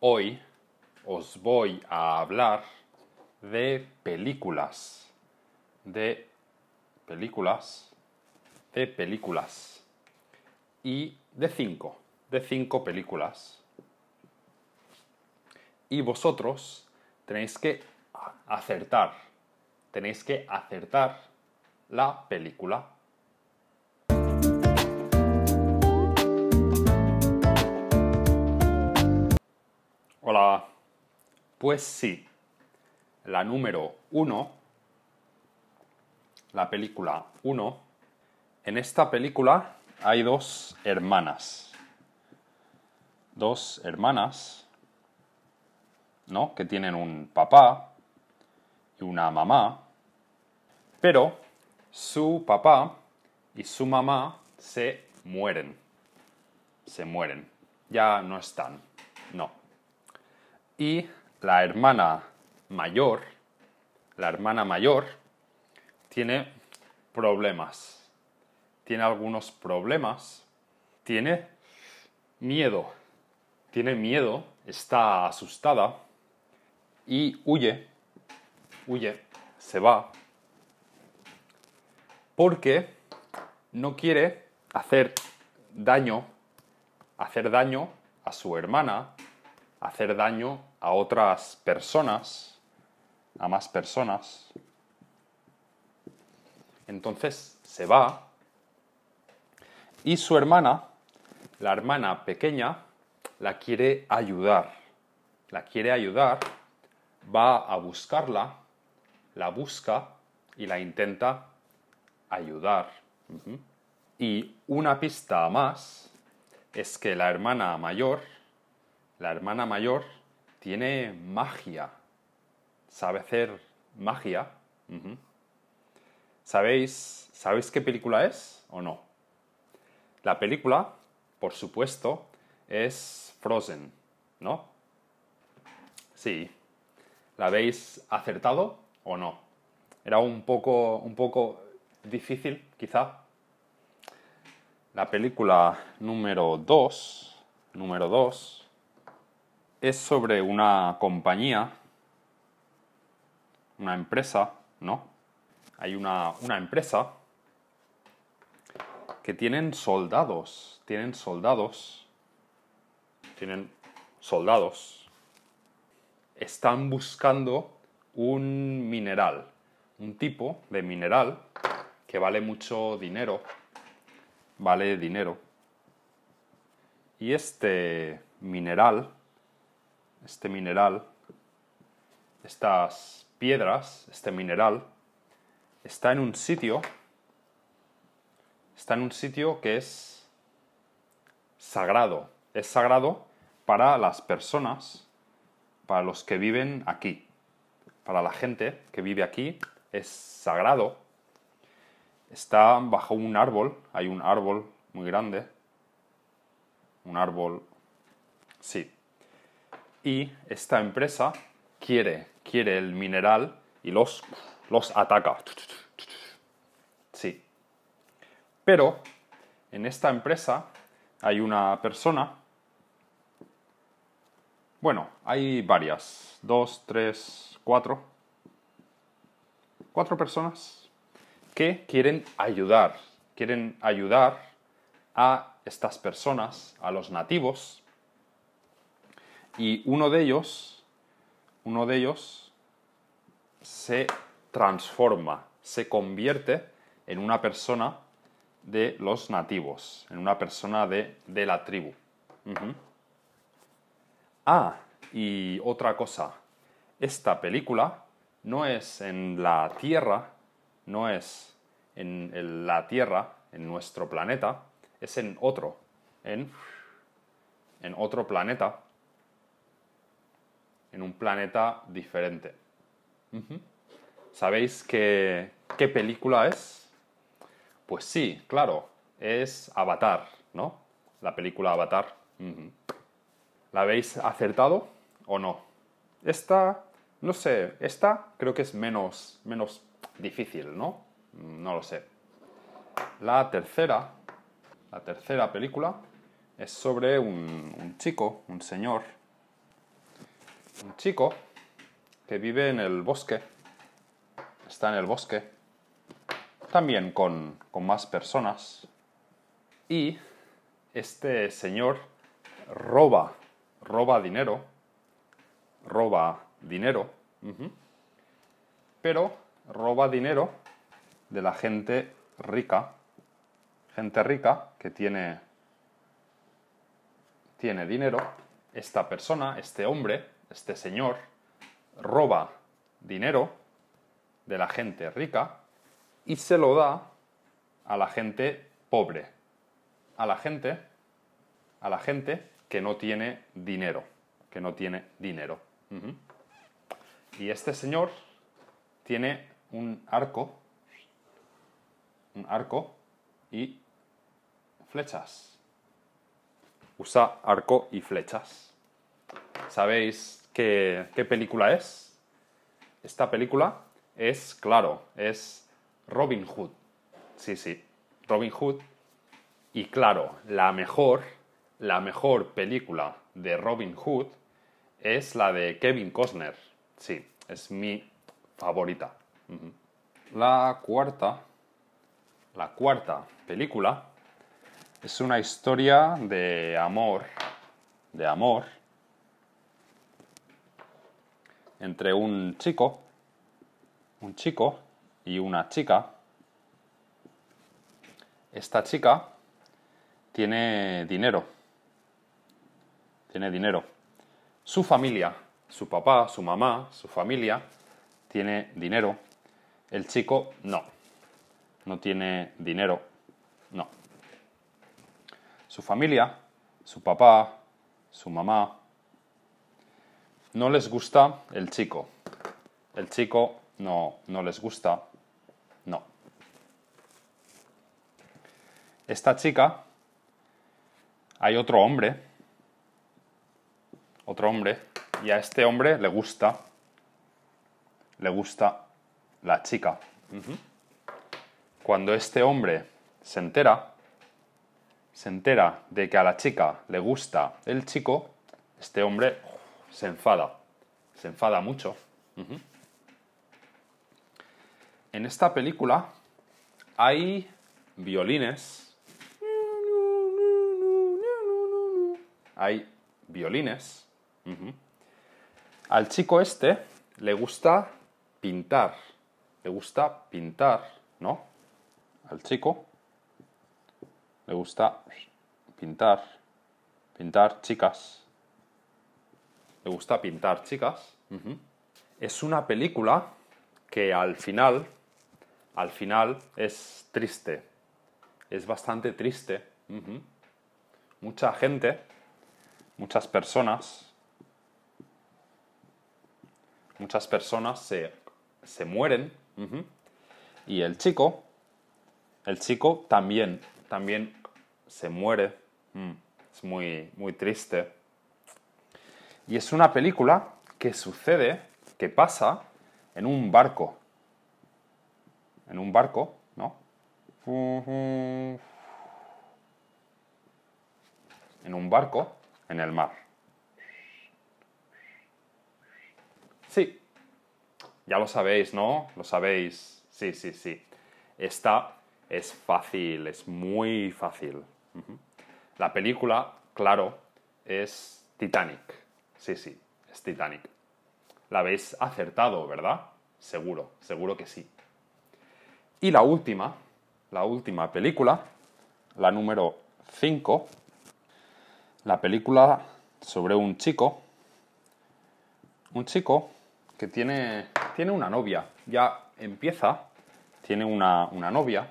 Hoy os voy a hablar de películas. De películas. De películas. Y de cinco. De cinco películas. Y vosotros tenéis que acertar. Tenéis que acertar la película Hola. Pues sí, la número uno, la película uno. en esta película hay dos hermanas. Dos hermanas, ¿no? Que tienen un papá y una mamá, pero su papá y su mamá se mueren. Se mueren. Ya no están. No y la hermana mayor, la hermana mayor, tiene problemas, tiene algunos problemas, tiene miedo, tiene miedo, está asustada y huye, huye, se va, porque no quiere hacer daño, hacer daño a su hermana, hacer daño a otras personas, a más personas, entonces se va y su hermana, la hermana pequeña, la quiere ayudar. La quiere ayudar, va a buscarla, la busca y la intenta ayudar. Y una pista más es que la hermana mayor, la hermana mayor tiene magia, sabe hacer magia. ¿Sabéis, qué película es o no? La película, por supuesto, es Frozen, ¿no? Sí. ¿La habéis acertado o no? Era un poco, un poco difícil, quizá. La película número 2, número 2, es sobre una compañía, una empresa, ¿no? Hay una, empresa que tienen soldados, tienen soldados, tienen soldados, están buscando un mineral, un tipo de mineral que vale mucho dinero, vale dinero. Y este mineral este mineral, estas piedras, este mineral, está en un sitio, está en un sitio que es sagrado. Es sagrado para las personas, para los que viven aquí. Para la gente que vive aquí es sagrado. Está bajo un árbol, hay un árbol muy grande. Un árbol, sí, y esta empresa quiere, quiere el mineral y los, los ataca. Sí. Pero en esta empresa hay una persona, bueno, hay varias, dos, tres, cuatro, cuatro personas que quieren ayudar, quieren ayudar a estas personas, a los nativos, y uno de ellos, uno de ellos se transforma, se convierte en una persona de los nativos, en una persona de, la tribu. Ah, y otra cosa, esta película no es en la Tierra, no es en, la Tierra, en nuestro planeta, es en otro, en otro planeta en un planeta diferente. ¿Sabéis qué, qué película es? Pues sí, claro, es Avatar, ¿no? La película Avatar. ¿La habéis acertado o no? Esta, no sé, esta creo que es menos, menos difícil, ¿no? No lo sé. La tercera, la tercera película es sobre un chico, un señor, un chico que vive en el bosque, está en el bosque, también con, más personas, y este señor roba, roba dinero, roba dinero, pero roba dinero de la gente rica, gente rica que tiene, tiene dinero, esta persona, este hombre, este señor roba dinero de la gente rica y se lo da a la gente pobre, a la gente, a la gente que no tiene dinero, que no tiene dinero. Y este señor tiene un arco, un arco y flechas. Usa arco y flechas. Sabéis qué, película es. Esta película es, claro, es Robin Hood. Sí, sí, Robin Hood. Y claro, la mejor, la mejor película de Robin Hood es la de Kevin Costner. Sí, es mi favorita. La cuarta, la cuarta película es una historia de amor, de amor entre un chico, un chico y una chica. Esta chica tiene dinero. Tiene dinero. Su familia, su papá, su mamá, su familia tiene dinero. El chico no. No tiene dinero. No. Su familia, su papá, su mamá, no les gusta el chico. El chico no, no les gusta. No. Esta chica, hay otro hombre, otro hombre, y a este hombre le gusta, le gusta la chica. Cuando este hombre se entera, se entera de que a la chica le gusta el chico, este hombre se enfada, se enfada mucho. En esta película hay violines, hay violines. Al chico este le gusta pintar, le gusta pintar, ¿no? Al chico le gusta pintar, pintar chicas gusta pintar, chicas. Es una película que al final, al final es triste. Es bastante triste. Mucha gente, muchas personas, muchas personas se, se mueren. Y el chico, el chico también, también se muere. Mm. Es muy, muy triste. Y es una película que sucede, que pasa en un barco. En un barco, ¿no? En un barco, en el mar. Sí, ya lo sabéis, ¿no? Lo sabéis. Sí, sí, sí. Esta es fácil, es muy fácil. La película, claro, es Titanic. Sí, sí, es Titanic. La habéis acertado, ¿verdad? Seguro, seguro que sí. Y la última, la última película, la número 5, la película sobre un chico, un chico que tiene, tiene una novia, ya empieza, tiene una, una novia,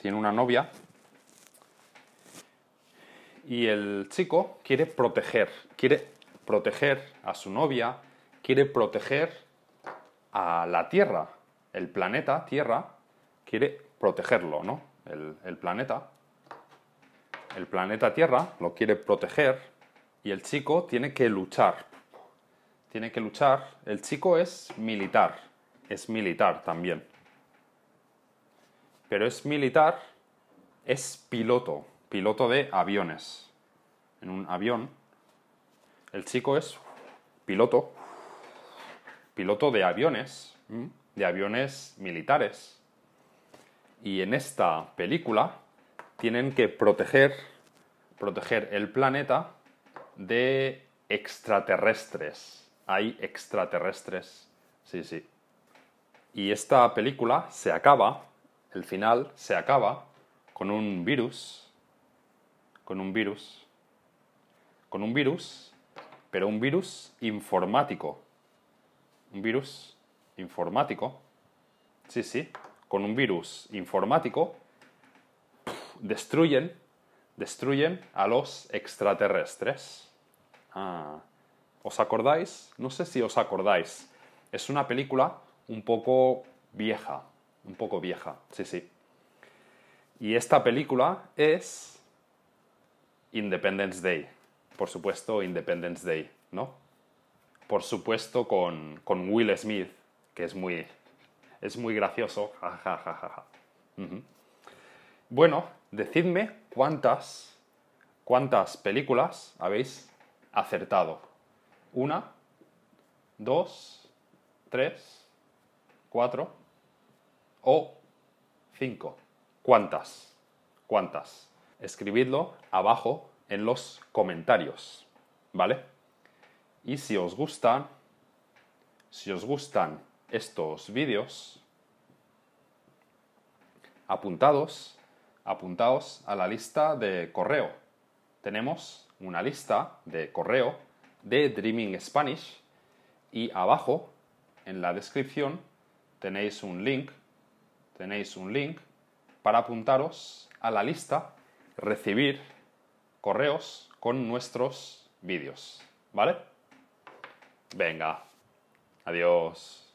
tiene una novia y el chico quiere proteger, quiere proteger a su novia, quiere proteger a la Tierra, el planeta Tierra, quiere protegerlo, ¿no? El, planeta. El planeta Tierra lo quiere proteger y el chico tiene que luchar. Tiene que luchar. El chico es militar, es militar también. Pero es militar, es piloto piloto de aviones. En un avión, el chico es piloto, piloto de aviones, de aviones militares. Y en esta película tienen que proteger, proteger el planeta de extraterrestres. Hay extraterrestres. Sí, sí. Y esta película se acaba, el final se acaba con un virus con un virus, con un virus, pero un virus informático. Un virus informático. Sí, sí, con un virus informático destruyen, destruyen a los extraterrestres. Ah, ¿Os acordáis? No sé si os acordáis. Es una película un poco vieja, un poco vieja, sí, sí. Y esta película es Independence Day. Por supuesto, Independence Day, ¿no? Por supuesto, con, Will Smith, que es muy, es muy gracioso. Bueno, decidme cuántas, cuántas películas habéis acertado. Una, dos, tres, cuatro o cinco. ¿Cuántas? ¿Cuántas? escribidlo abajo en los comentarios, ¿vale? Y si os gustan, si os gustan estos vídeos, apuntados, apuntaos a la lista de correo. Tenemos una lista de correo de Dreaming Spanish y abajo en la descripción tenéis un link, tenéis un link para apuntaros a la lista recibir correos con nuestros vídeos, ¿vale? Venga, adiós.